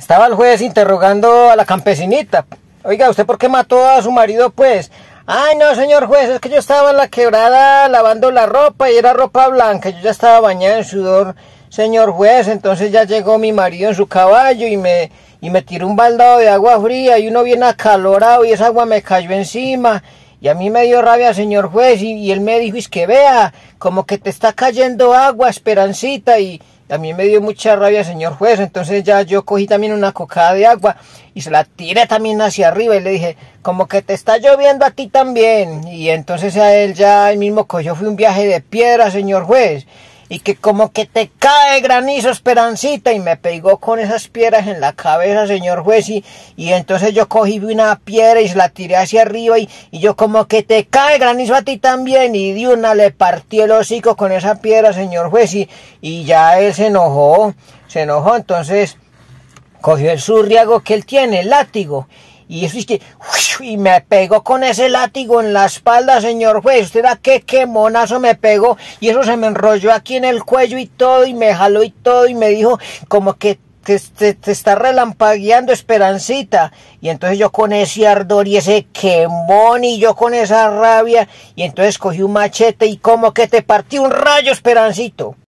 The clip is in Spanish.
Estaba el juez interrogando a la campesinita. Oiga, ¿usted por qué mató a su marido, pues? Ay, no, señor juez, es que yo estaba en la quebrada lavando la ropa y era ropa blanca. Yo ya estaba bañada en sudor, señor juez. Entonces ya llegó mi marido en su caballo y me, y me tiró un baldado de agua fría y uno viene acalorado y esa agua me cayó encima. Y a mí me dio rabia, señor juez, y, y él me dijo, es que vea, como que te está cayendo agua, Esperancita, y, también me dio mucha rabia, señor juez, entonces ya yo cogí también una cocada de agua y se la tiré también hacia arriba y le dije, como que te está lloviendo a ti también. Y entonces a él ya el mismo cogió, fue un viaje de piedra, señor juez y que como que te cae granizo esperancita y me pegó con esas piedras en la cabeza, señor juez, y, entonces yo cogí una piedra y se la tiré hacia arriba y, yo como que te cae granizo a ti también y de una le partí el hocico con esa piedra, señor juez, y, y ya él se enojó, se enojó, entonces cogió el surriago que él tiene, el látigo, y eso es que, y me pegó con ese látigo en la espalda, señor juez. Usted da qué, qué monazo me pegó. Y eso se me enrolló aquí en el cuello y todo, y me jaló y todo, y me dijo como que te, te, te, está relampagueando Esperancita. Y entonces yo con ese ardor y ese quemón y yo con esa rabia, y entonces cogí un machete y como que te partí un rayo, Esperancito.